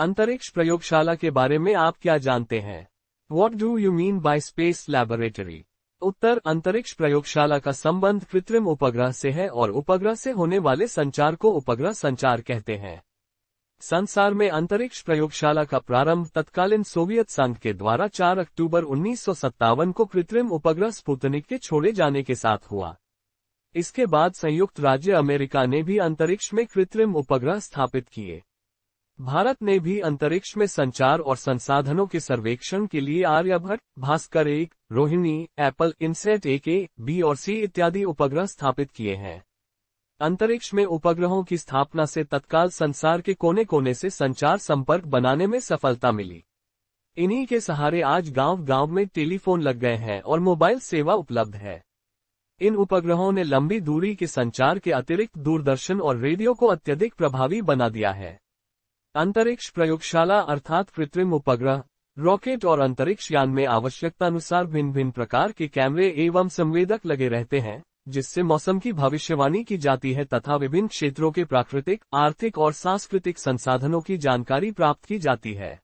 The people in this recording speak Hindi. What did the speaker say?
अंतरिक्ष प्रयोगशाला के बारे में आप क्या जानते हैं what do you mean by space laboratory उत्तर अंतरिक्ष प्रयोगशाला का संबंध कृत्रिम उपग्रह से है और उपग्रह से होने वाले संचार को उपग्रह संचार कहते हैं संसार में अंतरिक्ष प्रयोगशाला का प्रारंभ तत्कालीन सोवियत संघ के द्वारा 4 अक्टूबर उन्नीस को कृत्रिम उपग्रह स्पुतनिक के छोड़े जाने के साथ हुआ इसके बाद संयुक्त राज्य अमेरिका ने भी अंतरिक्ष में कृत्रिम उपग्रह स्थापित किए भारत ने भी अंतरिक्ष में संचार और संसाधनों के सर्वेक्षण के लिए आर्यभट्ट भास्कर एक रोहिणी एप्पल इनसेट एक ए बी और सी इत्यादि उपग्रह स्थापित किए हैं अंतरिक्ष में उपग्रहों की स्थापना से तत्काल संसार के कोने कोने से संचार संपर्क बनाने में सफलता मिली इन्हीं के सहारे आज गांव-गांव में टेलीफोन लग गए हैं और मोबाइल सेवा उपलब्ध है इन उपग्रहों ने लंबी दूरी के संचार के अतिरिक्त दूरदर्शन और रेडियो को अत्यधिक प्रभावी बना दिया है अंतरिक्ष प्रयोगशाला अर्थात कृत्रिम उपग्रह रॉकेट और अंतरिक्ष यान में आवश्यकता अनुसार भिन्न भिन्न प्रकार के कैमरे एवं संवेदक लगे रहते हैं जिससे मौसम की भविष्यवाणी की जाती है तथा विभिन्न क्षेत्रों के प्राकृतिक आर्थिक और सांस्कृतिक संसाधनों की जानकारी प्राप्त की जाती है